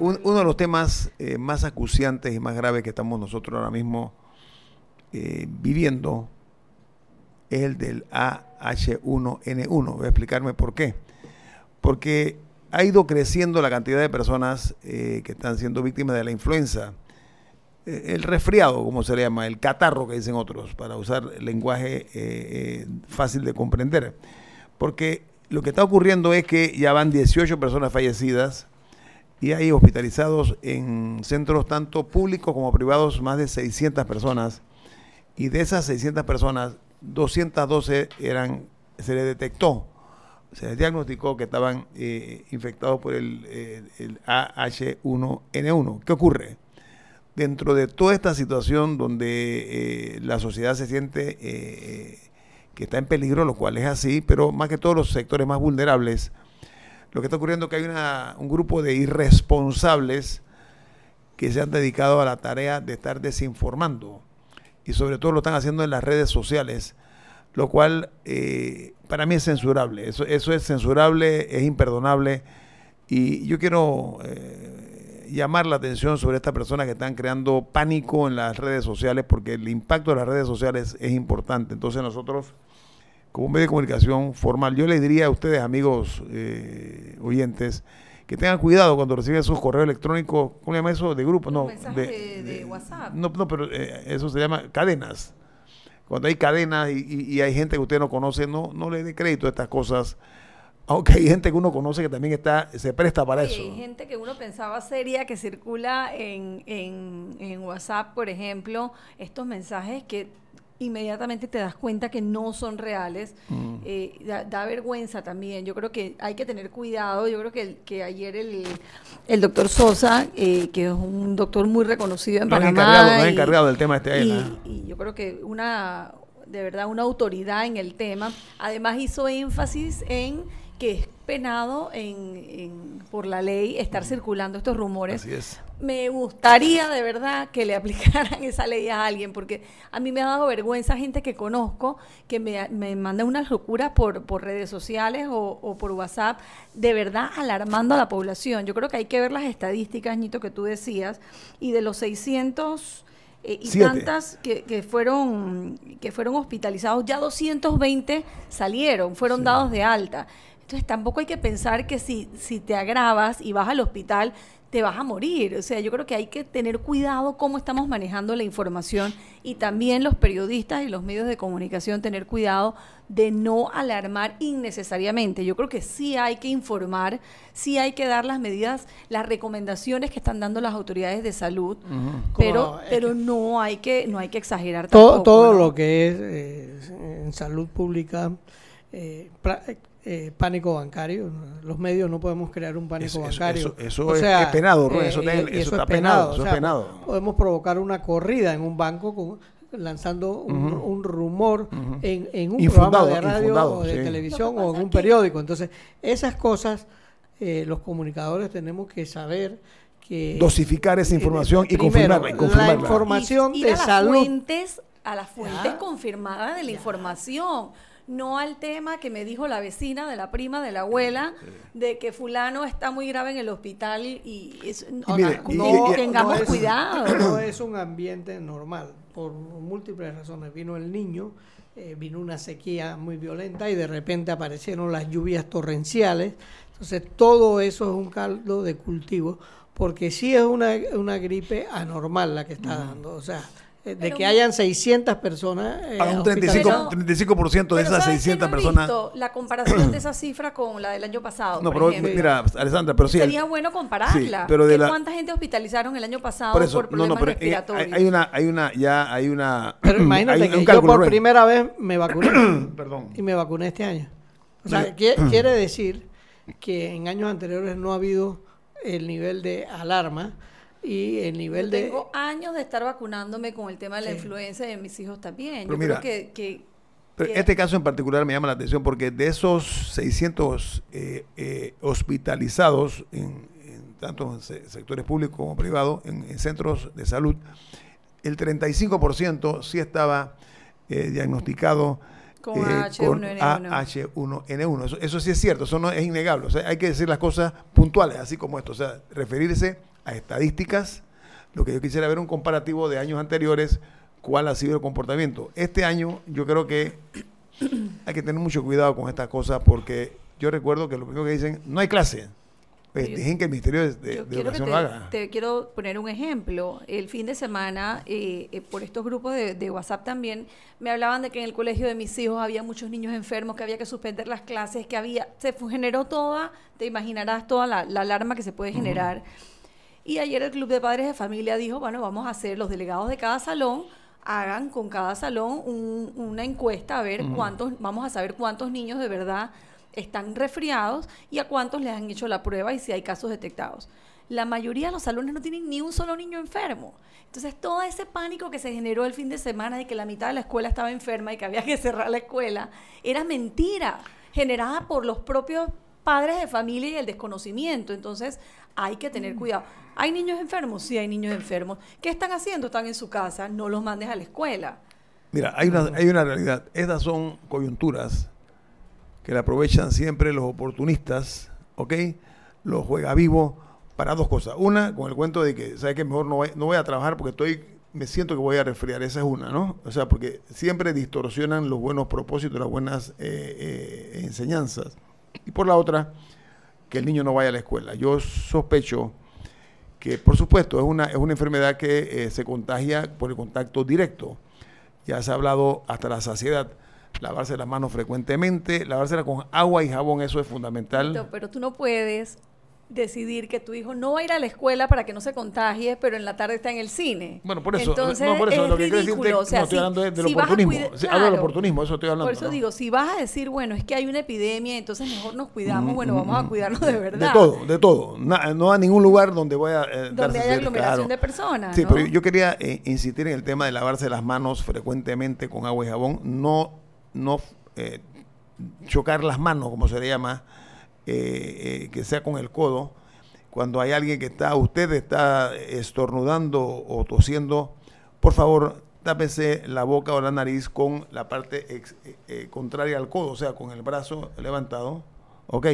uno de los temas eh, más acuciantes y más graves que estamos nosotros ahora mismo eh, viviendo es el del AH1N1. Voy a explicarme por qué. Porque ha ido creciendo la cantidad de personas eh, que están siendo víctimas de la influenza. El resfriado, como se le llama, el catarro que dicen otros, para usar lenguaje fácil de comprender. Porque lo que está ocurriendo es que ya van 18 personas fallecidas, y hay hospitalizados en centros tanto públicos como privados más de 600 personas y de esas 600 personas 212 eran se les detectó se les diagnosticó que estaban eh, infectados por el, eh, AH1N1 ¿qué ocurre? dentro de toda esta situación donde eh, la sociedad se siente que está en peligro, lo cual es así, pero más que todos los sectores más vulnerables, lo que está ocurriendo es que hay un grupo de irresponsables que se han dedicado a la tarea de estar desinformando y sobre todo lo están haciendo en las redes sociales, lo cual eh, para mí es censurable. Eso, es censurable, es imperdonable y yo quiero eh, llamar la atención sobre estas personas que están creando pánico en las redes sociales porque el impacto de las redes sociales es importante. Entonces nosotros como un medio de comunicación formal. Yo le diría a ustedes, amigos eh, oyentes, que tengan cuidado cuando reciben sus correos electrónicos, ¿cómo se llama eso? De grupo, no. De, de, WhatsApp. No, pero eh, eso se llama cadenas. Cuando hay cadenas y, hay gente que usted no conoce, no, no le dé crédito a estas cosas. Aunque hay gente que uno conoce que también está, se presta para eso. Hay gente que uno pensaba seria que circula en WhatsApp, por ejemplo, estos mensajes que inmediatamente te das cuenta que no son reales. Mm. Eh, da, vergüenza también. Yo creo que hay que tener cuidado. Yo creo que, que ayer el, el doctor Sosa, eh, que es un doctor muy reconocido en no Panamá. Encargado, no encargado del tema este año. ¿eh? y yo creo que una, de verdad, una autoridad en el tema. Además hizo énfasis en que es penado en, por la ley estar circulando estos rumores. Me gustaría de verdad que le aplicaran esa ley a alguien, porque a mí me ha dado vergüenza gente que conozco que me, me manda unas locuras por, por redes sociales o, por WhatsApp, de verdad alarmando a la población. Yo creo que hay que ver las estadísticas, Ñito, que tú decías, y de los 600... Eh, y tantas que, fueron que fueron hospitalizados, ya 220 salieron, fueron dados de alta. Entonces tampoco hay que pensar que si, si te agravas y vas al hospital, te vas a morir. O sea, yo creo que hay que tener cuidado cómo estamos manejando la información y también los periodistas y los medios de comunicación tener cuidado de no alarmar innecesariamente. Yo creo que sí hay que informar, sí hay que dar las medidas, las recomendaciones que están dando las autoridades de salud, pero, no, pero no hay que no hay que exagerar todo, Todo lo que es eh, en salud pública eh, eh, pánico bancario. Los medios no podemos crear un pánico bancario. Eso, es, penado, eh, eso, está penado. Podemos provocar una corrida en un banco lanzando un, rumor en, un programa de radio o de televisión o en un periódico. Entonces, esas cosas eh, los comunicadores tenemos que saber que... Dosificar esa información y, confirmarla, La información a Las fuentes, confirmadas de la información no al tema que me dijo la vecina, de la prima, de la abuela, de que fulano está muy grave en el hospital y, no, tengamos es, cuidado. No es un ambiente normal, por múltiples razones. Vino el niño, eh, vino una sequía muy violenta y de repente aparecieron las lluvias torrenciales. Entonces todo eso es un caldo de cultivo, porque sí es una, una gripe anormal la que está dando. O sea, eh, de que hayan 600 personas. Eh, ah, un 35, 35 de esas 600 personas. Visto la comparación de esa cifra con la del año pasado. No, pero mira, Alessandra, pero sí. Sería bueno compararla. de ¿Cuánta gente hospitalizaron el año pasado por, problemas no, no, pero eh, respiratorios? Hay, una, hay una, ya hay una. Pero imagínate que yo por primera vez me vacuné. Perdón. Y me vacuné este año. O sea, quiere decir que en años anteriores no ha habido el nivel de alarma y el nivel de... Tengo años de estar vacunándome con el tema de la influenza y de mis hijos también. Yo creo que... este caso en particular me llama la atención porque de esos 600 eh, eh, hospitalizados, en, en, tanto sectores públicos como privados, en, centros de salud, el 35% sí estaba eh, diagnosticado con H1N1. Eso, eso, sí es cierto, eso no es innegable. hay que decir las cosas puntuales, así como esto. O sea, referirse estadísticas. Lo que yo quisiera ver un comparativo de años anteriores, cuál ha sido el comportamiento. Este año yo creo que hay que tener mucho cuidado con estas cosas porque yo recuerdo que lo primero que dicen, no hay clase. Pues que el Ministerio de, de, Educación te, lo haga. Te quiero poner un ejemplo. El fin de semana, eh, eh, por estos grupos de, WhatsApp también, me hablaban de que en el colegio de mis hijos había muchos niños enfermos, que había que suspender las clases, que había. Se generó toda, te imaginarás toda la, alarma que se puede generar. Y ayer el Club de Padres de Familia dijo, bueno, vamos a hacer los delegados de cada salón hagan con cada salón una encuesta a ver cuántos, vamos a saber cuántos niños de verdad están resfriados y a cuántos les han hecho la prueba y si hay casos detectados. La mayoría de los salones no tienen ni un solo niño enfermo. Entonces, todo ese pánico que se generó el fin de semana de que la mitad de la escuela estaba enferma y que había que cerrar la escuela, era mentira, generada por los propios padres de familia y el desconocimiento. Entonces, hay que tener mm. cuidado. ¿Hay niños enfermos? Sí, hay niños enfermos. ¿Qué están haciendo? Están en su casa, no los mandes a la escuela. Mira, hay una, hay una realidad. Estas son coyunturas que la aprovechan siempre los oportunistas, ¿ok? Los juega vivo para dos cosas. Una, con el cuento de que, ¿sabes que Mejor no voy, no voy a trabajar porque estoy, me siento que voy a resfriar. Esa es una, ¿no? O sea, porque siempre distorsionan los buenos propósitos, las buenas eh, eh, enseñanzas. Y por la otra, que el niño no vaya a la escuela. Yo sospecho que por supuesto es una, es una enfermedad que eh, se contagia por el contacto directo. Ya se ha hablado hasta la saciedad lavarse las manos frecuentemente, lavárselas con agua y jabón, eso es fundamental. Pero, tú no puedes decidir que tu hijo no va a ir a la escuela para que no se contagie, pero en la tarde está en el cine. Bueno, por eso, no, es que ridículo. estoy si, hablando oportunismo, oportunismo, eso estoy hablando. Por eso digo, si vas a decir, bueno, es que hay una epidemia, entonces mejor nos cuidamos, mm, bueno, mm, vamos a mm, cuidarnos de verdad. De todo, de todo, no a ningún lugar donde vaya eh, donde haya aglomeración de personas. Sí, pero yo quería eh, insistir en el tema de lavarse las manos frecuentemente con agua y jabón, no no eh, chocar las manos, como se le llama eh, eh, que sea con el codo, cuando hay alguien que está, usted está estornudando o tosiendo, por favor, tápese la boca o la nariz con la parte eh, contraria al codo, o sea, con el brazo levantado. Ok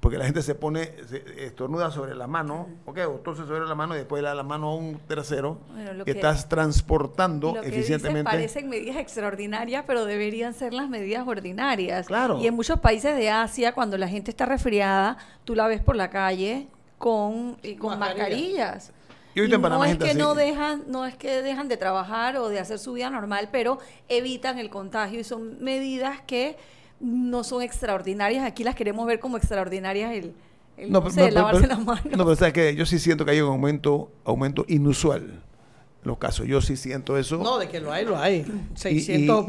porque la gente se pone, estornuda sobre la mano, ok, o entonces sobre la mano y después le da la mano a un tercero que, estás transportando eficientemente. parecen medidas extraordinarias, pero deberían ser las medidas ordinarias. Claro. Y en muchos países de Asia, cuando la gente está resfriada, tú la ves por la calle con, y eh, con mascarillas. Y, no es que no dejan, no es que dejan de trabajar o de hacer su vida normal, pero evitan el contagio y son medidas que no son extraordinarias. Aquí las queremos ver como extraordinarias el, no, lavarse las manos. No, pero sabes que yo sí siento que hay un aumento, aumento inusual los casos. Yo sí siento eso. No, de que lo hay, lo hay. 600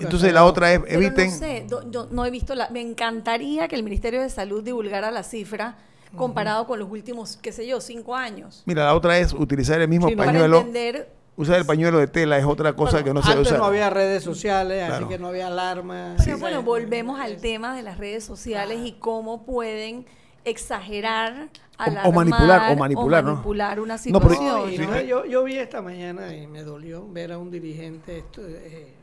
entonces la otra es, eviten... no sé, yo no he visto la... Me encantaría que el Ministerio de Salud divulgara la cifra comparado con los últimos, qué sé yo, cinco años. Mira, la otra es utilizar el mismo pañuelo usar el pañuelo de tela es otra cosa que no se antes no había redes sociales, así que no había alarmas. Pero bueno, volvemos al tema de las redes sociales y cómo pueden exagerar, alarmar, o, manipular, o manipular, manipular una situación. yo, vi esta mañana y me dolió ver a un dirigente esto, eh,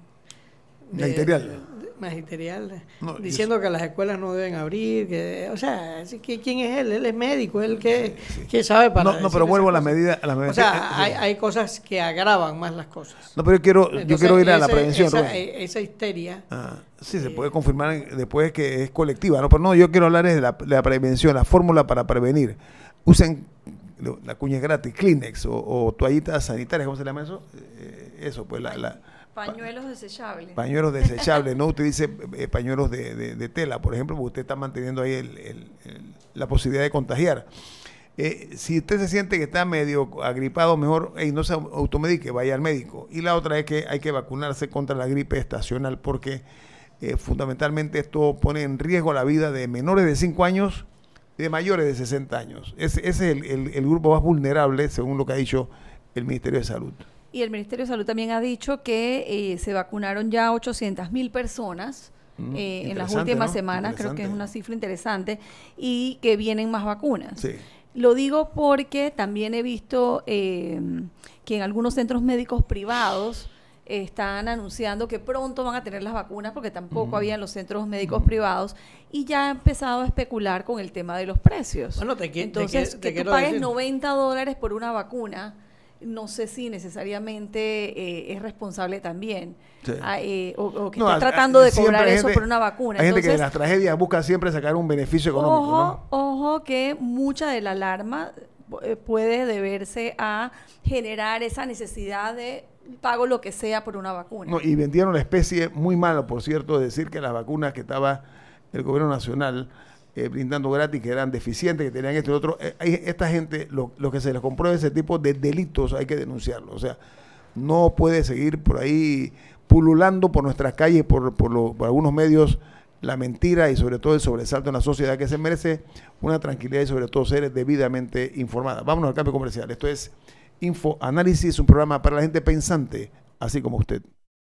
Magisterial. Magisterial, diciendo que las escuelas no deben abrir, que, o sea, que, ¿quién es él? Él es médico, él que, sabe para... No, no pero vuelvo a La medida, o sea, eh, eh, hay, cosas que agravan más las cosas. No, pero yo quiero, yo quiero ir a la prevención. Esa, e, esa histeria... Ah, sí, se eh, puede confirmar después que es colectiva, ¿no? Pero no, yo quiero hablar de la, la prevención, la fórmula para prevenir. Usen la cuña es gratis, Kleenex o, toallitas sanitarias, ¿cómo se llama eso? eso, pues la, la Pañuelos desechables. Pañuelos desechables, no utilice eh, pañuelos de, tela, por ejemplo, porque usted está manteniendo ahí el, la posibilidad de contagiar. Eh, si usted se siente que está medio agripado, mejor no se automedique, vaya al médico. Y la otra es que hay que vacunarse contra la gripe estacional porque eh, fundamentalmente esto pone en riesgo la vida de menores de 5 años y de mayores de 60 años. Ese, ese es el, el grupo más vulnerable, según lo que ha dicho el Ministerio de Salud. Y el Ministerio de Salud también ha dicho que eh, se vacunaron ya 800 mil personas mm, eh, en las últimas semanas, creo que es una cifra interesante, y que vienen más vacunas. Lo digo porque también he visto em, que en algunos centros médicos privados eh, están anunciando que pronto van a tener las vacunas porque tampoco mm. había en los centros médicos mm. privados y ya ha empezado a especular con el tema de los precios. Entonces, te, que tú pagues 90 dólares por una vacuna no sé si necesariamente eh, es responsable también ah, eh, o, que está tratando de cobrar eso por una vacuna. que las tragedias busca siempre sacar un beneficio económico. Ojo, ¿no? que mucha de la alarma eh, puede deberse a generar esa necesidad de pago lo que sea por una vacuna. No, y vendieron la especie muy malo, por cierto, decir que las vacunas que estaba el gobierno nacional eh, brindando gratis, que eran deficientes, que tenían esto y otro. Eh, esta gente, lo, que se les compruebe ese tipo de delitos, hay que denunciarlo. O sea, no puede seguir por ahí pululando por nuestras calles, por, por, por algunos medios, la mentira y sobre todo el sobresalto en la sociedad que se merece una tranquilidad y sobre todo ser debidamente informada. Vámonos al cambio comercial. Esto es Info Análisis, un programa para la gente pensante, así como usted.